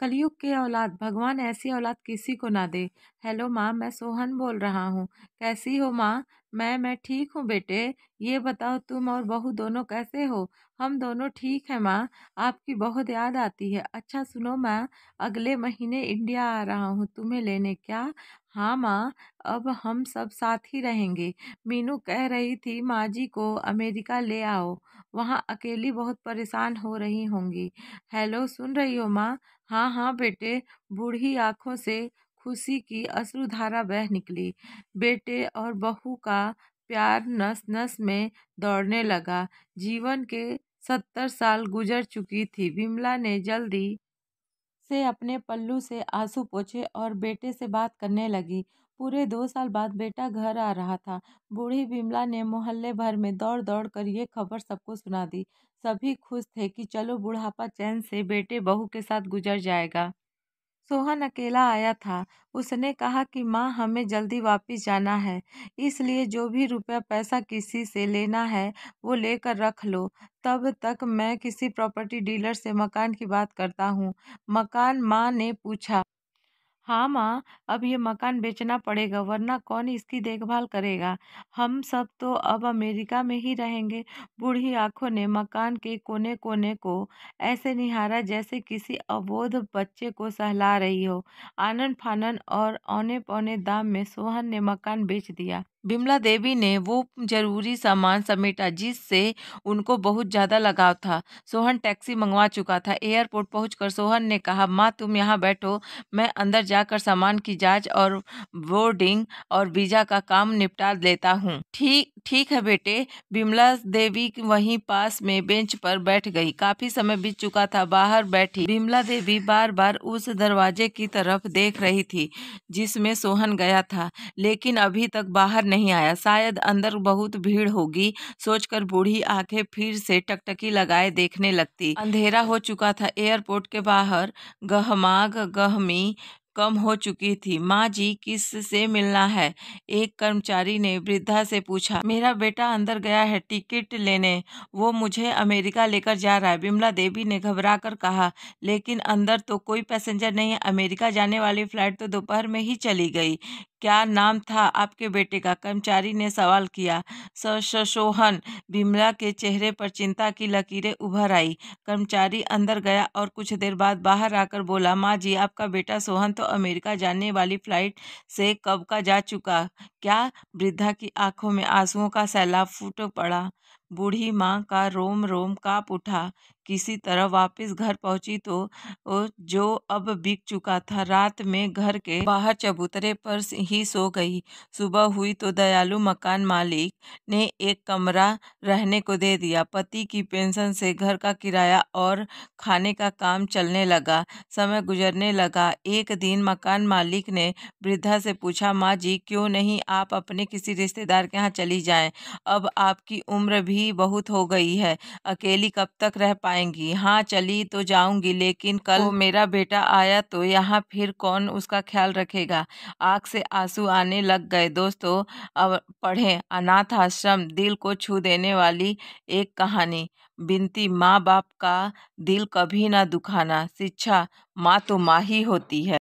कलयुग के औलाद भगवान ऐसी औलाद किसी को ना दे हेलो माँ मैं सोहन बोल रहा हूँ कैसी हो माँ मैं मैं ठीक हूँ बेटे ये बताओ तुम और बहू दोनों कैसे हो हम दोनों ठीक हैं माँ आपकी बहुत याद आती है अच्छा सुनो मैं अगले महीने इंडिया आ रहा हूँ तुम्हें लेने क्या हाँ माँ अब हम सब साथ ही रहेंगे मीनू कह रही थी माँ जी को अमेरिका ले आओ वहाँ अकेली बहुत परेशान हो रही होंगी हेलो सुन रही हो माँ हाँ हाँ बेटे बूढ़ी आँखों से खुशी की अश्रुधारा बह निकली बेटे और बहू का प्यार नस नस में दौड़ने लगा जीवन के सत्तर साल गुजर चुकी थी विमला ने जल्दी से अपने पल्लू से आंसू पोछे और बेटे से बात करने लगी पूरे दो साल बाद बेटा घर आ रहा था बूढ़ी विमला ने मोहल्ले भर में दौड़ दौड़ कर ये खबर सबको सुना दी सभी खुश थे कि चलो बुढ़ापा चैन से बेटे बहू के साथ गुजर जाएगा सोहन अकेला आया था उसने कहा कि माँ हमें जल्दी वापस जाना है इसलिए जो भी रुपया पैसा किसी से लेना है वो लेकर रख लो तब तक मैं किसी प्रॉपर्टी डीलर से मकान की बात करता हूँ मकान माँ ने पूछा हाँ माँ, अब ये मकान बेचना पड़ेगा वरना कौन इसकी देखभाल करेगा? हम सब तो अब अमेरिका में ही रहेंगे। बूढ़ी आंखों ने मकान के कोने-कोने को ऐसे निहारा जैसे किसी अबोध बच्चे को सहला रही हो। आनन-फानन और औने-पौने दाम में सोहन ने मकान बेच दिया। बिमला देवी ने वो जरूरी सामान समेटा जिससे उनको बहुत ज़्यादा लगाव था सोहन टैक्सी मंगवा चुका था एयरपोर्ट पहुंचकर सोहन ने कहा माँ तुम यहाँ बैठो मैं अंदर जाकर सामान की जांच और बोर्डिंग और वीज़ा का काम निपटा लेता हूँ ठीक ठीक है बेटे बिमला देवी वहीं पास में बेंच पर बैठ गई काफ़ी समय बीत चुका था बाहर बैठी बिमला देवी बार बार उस दरवाजे की तरफ देख रही थी जिसमें सोहन गया था लेकिन अभी तक बाहर नहीं आया शायद अंदर बहुत भीड़ होगी सोचकर बूढ़ी आंखें फिर से टकटकी लगाए देखने लगती अंधेरा हो चुका था एयरपोर्ट के बाहर गहमाग गहमी कम हो चुकी थी माँ जी किस से मिलना है एक कर्मचारी ने वृद्धा से पूछा मेरा बेटा अंदर गया है टिकट लेने वो मुझे अमेरिका लेकर जा रहा है बिमला देवी ने घबरा कर कहा लेकिन अंदर तो कोई पैसेंजर नहीं अमेरिका जाने वाली फ्लाइट तो दोपहर में ही चली गई क्या नाम था आपके बेटे का कर्मचारी ने सवाल किया सशोहन बिमला के चेहरे पर चिंता की लकीरें उभर आई कर्मचारी अंदर गया और कुछ देर बाद बाहर आकर बोला माँ जी आपका बेटा सोहन तो अमेरिका जाने वाली फ्लाइट से कब का जा चुका क्या वृद्धा की आंखों में आंसुओं का सैलाब फूट पड़ा बूढ़ी माँ का रोम रोम काप उठा किसी तरह वापस घर पहुंची तो जो अब बिक चुका था रात में घर के बाहर चबूतरे पर ही सो गई सुबह हुई तो दयालु मकान मालिक ने एक कमरा रहने को दे दिया पति की पेंशन से घर का किराया और खाने का काम चलने लगा समय गुजरने लगा एक दिन मकान मालिक ने वृद्धा से पूछा माँ जी क्यों नहीं आप अपने किसी रिश्तेदार के यहाँ चली जाएं अब आपकी उम्र भी बहुत हो गई है अकेली कब तक रह पाए पाएंगी हाँ चली तो जाऊंगी लेकिन कल मेरा बेटा आया तो यहाँ फिर कौन उसका ख्याल रखेगा आँख से आंसू आने लग गए दोस्तों अब पढ़ें अनाथ आश्रम दिल को छू देने वाली एक कहानी बिनती माँ बाप का दिल कभी ना दुखाना शिक्षा माँ तो माँ ही होती है